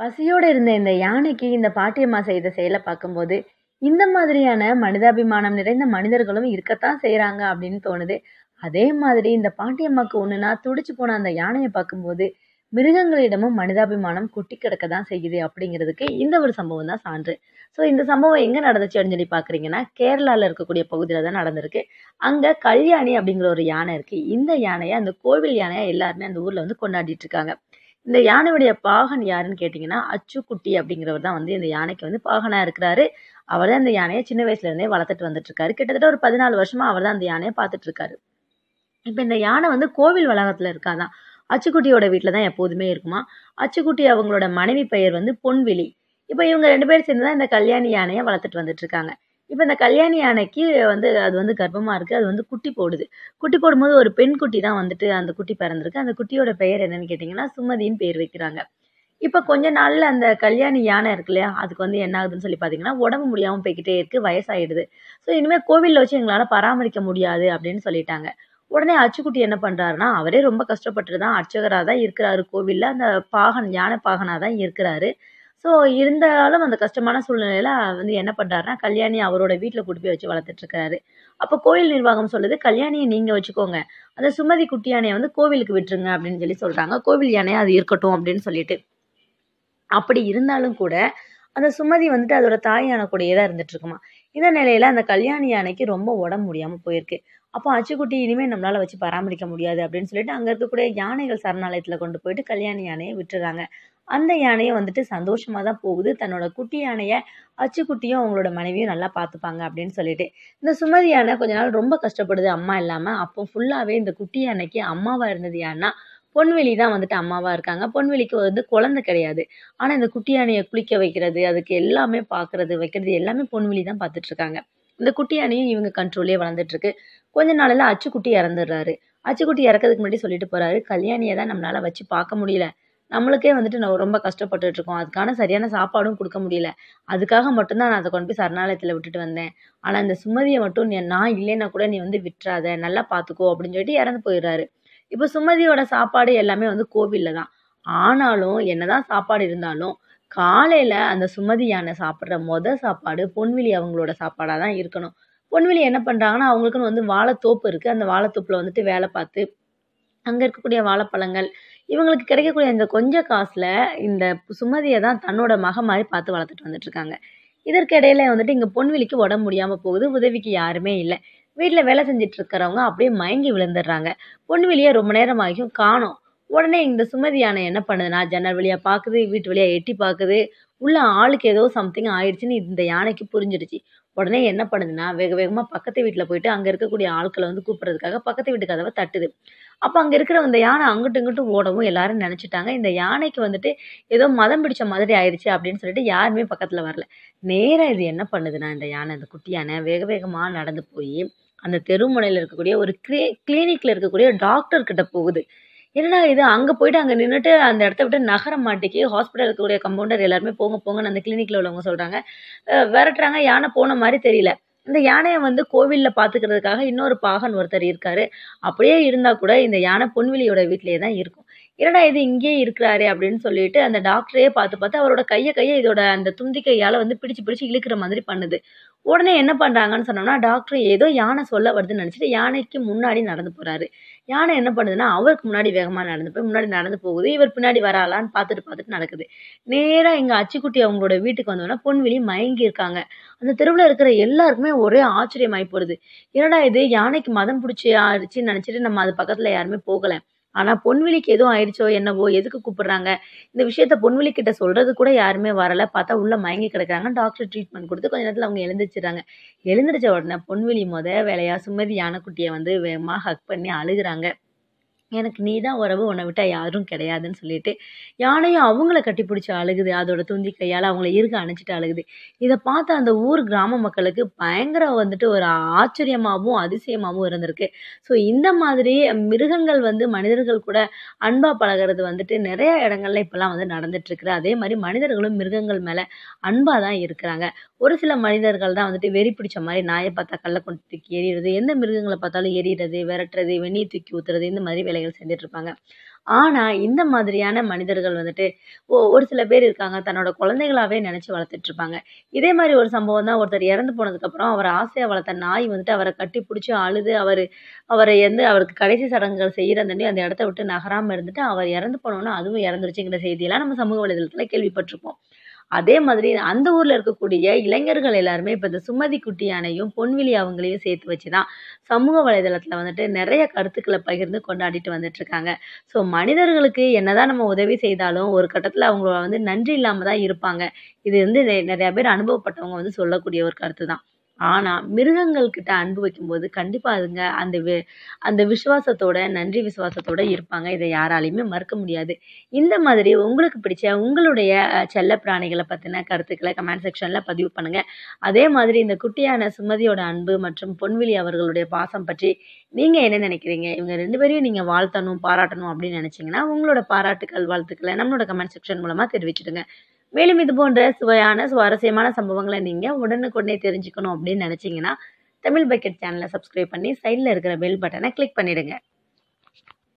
பசியோடு இருந்த இந்த யானைக்கு இந்த பாட்டியம்மா செய்த செயலை பார்க்கும்போது இந்த மாதிரியான மனிதாபிமானம் நிறைந்த மனிதர்களும் இருக்கத்தான் செய்கிறாங்க அப்படின்னு தோணுது அதே மாதிரி இந்த பாட்டியம்மாக்கு ஒன்றுனா துடிச்சு போன அந்த யானையை பார்க்கும்போது மிருகங்களிடமும் மனிதாபிமானம் கொட்டி கிடக்க தான் செய்யுது அப்படிங்கிறதுக்கு இந்த ஒரு சம்பவம் தான் சான்று ஸோ இந்த சம்பவம் எங்கே நடந்துச்சு அப்படின்னு சொல்லி பார்க்குறீங்கன்னா கேரளாவில் இருக்கக்கூடிய பகுதியில் தான் நடந்திருக்கு அங்கே கல்யாணி அப்படிங்கிற ஒரு யானை இருக்குது இந்த யானையை அந்த கோவில் யானையை எல்லாருமே அந்த ஊரில் வந்து கொண்டாடிட்டு இருக்காங்க இந்த யானையுடைய பாகன் யாருன்னு கேட்டிங்கன்னா அச்சுக்குட்டி அப்படிங்கிறவர் தான் வந்து இந்த யானைக்கு வந்து பாகனாக இருக்கிறாரு அவர் தான் இந்த யானையை சின்ன வயசுலேருந்தே வளர்த்துட்டு வந்துட்டுருக்காரு கிட்டத்தட்ட ஒரு பதினாலு வருஷமாக அவர் தான் அந்த யானையை பார்த்துட்ருக்காரு இப்போ இந்த யானை வந்து கோவில் வளாகத்தில் இருக்காதான் அச்சுக்குட்டியோட வீட்டில் தான் எப்போதுமே இருக்குமா அச்சுக்குட்டி அவங்களோட மனைவி பெயர் வந்து பொன்விழி இப்போ இவங்க ரெண்டு பேரும் சேர்ந்து தான் இந்த கல்யாணி யானையை வளர்த்துட்டு வந்துட்டு இருக்காங்க இப்போ இந்த கல்யாணி யானைக்கு வந்து அது வந்து கர்ப்பமாக இருக்குது அது வந்து குட்டி போடுது குட்டி போடும்போது ஒரு பெண் குட்டி தான் வந்துட்டு அந்த குட்டி பிறந்திருக்கு அந்த குட்டியோட பெயர் என்னன்னு கேட்டிங்கன்னா சுமதின்னு பேர் வைக்கிறாங்க இப்போ கொஞ்ச நாளில் அந்த கல்யாணி யானை இருக்கு இல்லையா அதுக்கு வந்து என்ன ஆகுதுன்னு சொல்லி பார்த்தீங்கன்னா உடம்பு முடியாமல் போய்கிட்டே இருக்குது வயசாகிடுது ஸோ இனிமேல் கோவிலில் வச்சு எங்களால் பராமரிக்க முடியாது அப்படின்னு சொல்லிட்டாங்க உடனே அச்சுக்குட்டி என்ன பண்ணுறாருன்னா அவரே ரொம்ப கஷ்டப்பட்டு தான் அர்ச்சகராக தான் இருக்கிறாரு கோவிலில் அந்த பாகன் யானை பாகனாக தான் இருக்கிறாரு ஸோ இருந்தாலும் அந்த கஷ்டமான சூழ்நிலையில் வந்து என்ன பண்ணுறாருனா கல்யாணி அவரோட வீட்டில் கூட்டி போய் வச்சு வளர்த்துட்ருக்காரு அப்போ கோயில் நிர்வாகம் சொல்லுது கல்யாணியை நீங்கள் வச்சுக்கோங்க அந்த சுமதி குட்டி யானையை வந்து கோவிலுக்கு விட்டுருங்க அப்படின்னு சொல்லி சொல்கிறாங்க கோவில் யானையை அது இருக்கட்டும் அப்படின்னு சொல்லிட்டு அப்படி இருந்தாலும் கூட அந்த சுமதி வந்துட்டு அதோட தாய் யானை கூடயே தான் இருந்துட்டு இருக்குமா இந்த நிலையில அந்த கல்யாணி யானைக்கு ரொம்ப உடம்பு முடியாமல் போயிருக்கு அப்போ அச்சுக்குட்டி இனிமேல் நம்மளால் வச்சு பராமரிக்க முடியாது அப்படின்னு சொல்லிட்டு அங்கே இருக்கக்கூடிய யானைகள் சரணாலயத்தில் கொண்டு போயிட்டு கல்யாணி யானையை விட்டுறாங்க அந்த யானையை வந்துட்டு சந்தோஷமாக தான் போகுது தன்னோட குட்டி யானையை அச்சுக்குட்டியும் அவங்களோட மனைவியும் நல்லா பார்த்துப்பாங்க அப்படின்னு சொல்லிட்டு இந்த சுமதி யானை கொஞ்ச நாள் ரொம்ப கஷ்டப்படுது அம்மா இல்லாமல் அப்போ ஃபுல்லாகவே இந்த குட்டி யானைக்கு அம்மாவாக இருந்தது யாருன்னா பொன்வெளி தான் வந்துட்டு அம்மாவாக இருக்காங்க பொன்வெளிக்கு வந்து குழந்தை கிடையாது ஆனால் இந்த குட்டி யானையை குளிக்க வைக்கிறது அதுக்கு எல்லாமே பார்க்குறது வைக்கிறது எல்லாமே பொன்வெளி தான் பார்த்துட்ருக்காங்க இந்த குட்டி யானையும் இவங்க கண்ட்ரோலே வளர்ந்துட்டுருக்கு கொஞ்ச நாளில் அச்சுக்குட்டி இறந்துடுறாரு அச்சுக்குட்டி இறக்கிறதுக்கு முன்னாடி சொல்லிட்டு போகிறாரு கல்யாணியை தான் நம்மளால் வச்சு பார்க்க முடியல நம்மளுக்கே வந்துட்டு நம்ம ரொம்ப கஷ்டப்பட்டுட்டு இருக்கோம் அதுக்கான சரியான சாப்பாடும் கொடுக்க முடியல அதுக்காக மட்டும்தான் நான் அதை கொண்டு போய் சரணாலயத்தில் விட்டுட்டு வந்தேன் ஆனால் அந்த சுமதியை மட்டும் நீ நான் இல்லைன்னா கூட நீ வந்து விட்டுறாத நல்லா பார்த்துக்கோ அப்படின்னு சொல்லிட்டு இறந்து போயிடுறாரு இப்போ சுமதியோட சாப்பாடு எல்லாமே வந்து கோவிலில் தான் ஆனாலும் என்னதான் சாப்பாடு இருந்தாலும் காலையில் அந்த சுமதி யானை சாப்பிட்ற மொதல் சாப்பாடு பொன்விழி அவங்களோட சாப்பாடாக தான் இருக்கணும் பொன்விழி என்ன பண்ணுறாங்கன்னா அவங்களுக்குன்னு வந்து வாழைத்தோப்பு இருக்குது அந்த வாழைத்தோப்பில் வந்துட்டு வேலை பார்த்து அங்கே இருக்கக்கூடிய வாழைப்பழங்கள் இவங்களுக்கு கிடைக்கக்கூடிய இந்த கொஞ்ச காசில் இந்த சுமதியை தான் தன்னோட மக மாதிரி பார்த்து வளர்த்துட்டு வந்துட்டுருக்காங்க இதற்கிடையில் வந்துட்டு இங்கே பொன்விழிக்கு உடம்பு முடியாமல் போகுது உதவிக்கு யாருமே இல்லை வீட்டில் வேலை செஞ்சுட்டு இருக்கிறவங்க அப்படியே மயங்கி விழுந்துடுறாங்க பொன்விலியை ரொம்ப நேரம் ஆகியும் காணும் உடனே இந்த சுமதி யானை என்ன பண்ணுதுன்னா ஜன்னல் வழியாக பார்க்குது வீட்டு வழியாக எட்டி பார்க்குது உள்ள ஆளுக்கு ஏதோ சம்திங் ஆயிடுச்சுன்னு இந்த யானைக்கு புரிஞ்சிடுச்சு உடனே என்ன பண்ணுதுன்னா வேக வேகமாக பக்கத்து வீட்டில் போயிட்டு அங்கே இருக்கக்கூடிய ஆட்களை வந்து கூப்பிட்றதுக்காக பக்கத்து வீட்டு கதவை தட்டுது அப்போ அங்கே இருக்கிற அந்த யானை அங்கிட்டு இங்கிட்டு ஓடவும் எல்லாரும் நினச்சிட்டாங்க இந்த யானைக்கு வந்துட்டு ஏதோ மதம் பிடிச்ச மாதிரி ஆயிடுச்சு அப்படின்னு சொல்லிட்டு யாருமே பக்கத்தில் வரல நேராக இது என்ன பண்ணுதுன்னா இந்த யானை அந்த குட்டி யானை வேக வேகமாக நடந்து போய் அந்த தெருமுனையில் இருக்கக்கூடிய ஒரு கிளே கிளினிக்கில் இருக்கக்கூடிய டாக்டர்கிட்ட போகுது என்னடா இது அங்கே போயிட்டு அங்கே நின்றுட்டு அந்த இடத்த விட்டு நகர மாட்டேக்கு ஹாஸ்பிட்டல் இருக்கக்கூடிய கம்பவுண்டர் எல்லாருமே போங்க போங்கன்னு அந்த கிளினிக்கில் உள்ளவங்க சொல்கிறாங்க விரட்டுறாங்க யானை போன மாதிரி தெரியல இந்த யானையை வந்து கோவிலில் பார்த்துக்கிறதுக்காக இன்னொரு பாகன் ஒருத்தர் இருக்காரு அப்படியே இருந்தால் கூட இந்த யானை பொன்விலியோட வீட்டிலே தான் இருக்கும் என்னடா இது இங்கேயே இருக்கிறாரே அப்படின்னு சொல்லிட்டு அந்த டாக்டரையே பார்த்து பார்த்து அவரோட கையை கையை இதோட அந்த துந்தி கையால் வந்து பிடிச்சு பிடிச்சு இழுக்கிற மாதிரி பண்ணுது உடனே என்ன பண்ணுறாங்கன்னு சொன்னோம்னா டாக்டர் ஏதோ யானை சொல்ல வருதுன்னு நினச்சிட்டு யானைக்கு முன்னாடி நடந்து போகிறாரு யானை என்ன பண்ணுதுன்னா அவருக்கு முன்னாடி வேகமாக நடந்து போய் முன்னாடி நடந்து போகுது இவர் பின்னாடி வராலான்னு பார்த்துட்டு பார்த்துட்டு நடக்குது நேராக எங்கள் அச்சுக்குட்டி அவங்களோட வீட்டுக்கு வந்தோன்னா பொன்விழி மயங்கி இருக்காங்க அந்த தெருவில் இருக்கிற எல்லாருக்குமே ஒரே ஆச்சரியமாகி போடுது என்னடா இது யானைக்கு மதம் பிடிச்சி ஆயிடுச்சுன்னு நினச்சிட்டு நம்ம அது பக்கத்தில் யாருமே போகலை ஆனால் பொன்விழிக்கு எதுவும் ஆயிடுச்சோ என்னவோ எதுக்கு கூப்பிடுறாங்க இந்த விஷயத்த பொன்விழிக்கிட்ட சொல்கிறது கூட யாருமே வரல பார்த்தா உள்ளே மயங்கி கிடக்குறாங்க டாக்டர் ட்ரீட்மெண்ட் கொடுத்து கொஞ்ச நேரத்தில் அவங்க எழுந்திரிச்சிடறாங்க எழுந்திரிச்ச உடனே பொன்விழி முத வேலையாக சுமதி யானைக்குட்டியை வந்து வேகமாக ஹக் பண்ணி அழுகிறாங்க எனக்கு நீ தான் உறவு உன்னை விட்டால் யாரும் கிடையாதுன்னு சொல்லிட்டு யானையும் அவங்கள கட்டிப்பிடிச்சி அழுகுது அதோட துந்தி கையால் அவங்கள இருக்க அணைச்சிட்டு அழுகுது இதை பார்த்த அந்த ஊர் கிராம மக்களுக்கு பயங்கர வந்துட்டு ஒரு ஆச்சரியமாகவும் அதிசயமாகவும் இருந்திருக்கு ஸோ இந்த மாதிரி மிருகங்கள் வந்து மனிதர்கள் கூட அன்பாக பழகிறது வந்துட்டு நிறைய இடங்கள்ல இப்போல்லாம் வந்து நடந்துட்டுருக்குது அதே மாதிரி மனிதர்களும் மிருகங்கள் மேலே அன்பாக தான் இருக்கிறாங்க ஒரு சில மனிதர்கள் தான் வந்துட்டு வெறி பிடிச்ச மாதிரி நாயை பார்த்தா கல்லை கொண்டு தூக்கி எறிகிறது எந்த மிருகங்களை பார்த்தாலும் எறிகிறது விரட்டுறது வெந்நீர் தூக்கி ஊற்றுறது இந்த மாதிரி வேலைகள் வேலைகள் செஞ்சுட்டு இருப்பாங்க ஆனா இந்த மாதிரியான மனிதர்கள் வந்துட்டு ஓ ஒரு சில பேர் இருக்காங்க தன்னோட குழந்தைகளாவே நினைச்சு வளர்த்துட்டு இருப்பாங்க இதே மாதிரி ஒரு சம்பவம் தான் ஒருத்தர் இறந்து போனதுக்கு அப்புறம் அவர் ஆசையா வளர்த்த நாய் வந்துட்டு அவரை கட்டி பிடிச்சி அழுது அவர் அவரை வந்து அவருக்கு கடைசி சடங்குகள் செய்கிற அந்த இடத்த விட்டு நகராமல் இருந்துட்டு அவர் இறந்து போனோம்னா அதுவும் இறந்துருச்சுங்கிற செய்தியெல்லாம் நம்ம சமூக வலைதளத்துல கேள்விப்பட்டிருப்போம் அதே மாதிரி அந்த ஊரில் இருக்கக்கூடிய இளைஞர்கள் எல்லாருமே இப்போ இந்த சுமதி குட்டியானையும் பொன்விழி அவங்களையும் சேர்த்து வச்சு தான் சமூக வலைதளத்தில் வந்துட்டு நிறைய கருத்துக்களை பகிர்ந்து கொண்டாடிட்டு வந்துட்டுருக்காங்க ஸோ மனிதர்களுக்கு என்னதான் நம்ம உதவி செய்தாலும் ஒரு கட்டத்தில் அவங்கள வந்து நன்றி இல்லாமல் தான் இருப்பாங்க இது வந்து நிறையா பேர் அனுபவப்பட்டவங்க வந்து சொல்லக்கூடிய ஒரு கருத்து தான் ஆனால் கிட்ட அன்பு வைக்கும்போது கண்டிப்பாக அதுங்க அந்த வி அந்த விசுவாசத்தோட நன்றி விசுவாசத்தோட இருப்பாங்க இதை யாராலையுமே மறுக்க முடியாது இந்த மாதிரி உங்களுக்கு பிடிச்ச உங்களுடைய செல்ல பிராணிகளை பற்றின கருத்துக்களை கமெண்ட் செக்ஷனில் பதிவு பண்ணுங்கள் அதே மாதிரி இந்த குட்டியான சுமதியோட அன்பு மற்றும் பொன்விழி அவர்களுடைய பாசம் பற்றி நீங்கள் என்ன நினைக்கிறீங்க இவங்க ரெண்டு பேரையும் நீங்கள் வாழ்த்தணும் பாராட்டணும் அப்படின்னு நினச்சிங்கன்னா உங்களோட பாராட்டுக்கள் வாழ்த்துக்களை நம்மளோட கமெண்ட் செக்ஷன் மூலமாக தெரிவிச்சிடுங்க மேலும் இது போன்ற சுவையான சுவாரஸ்யமான சம்பவங்களை நீங்கள் உடனுக்குடனே தெரிஞ்சுக்கணும் அப்படின்னு நினச்சிங்கன்னா தமிழ் பக்கெட் சேனலை சப்ஸ்கிரைப் பண்ணி சைடில் இருக்கிற பெல் பட்டனை கிளிக் பண்ணிவிடுங்க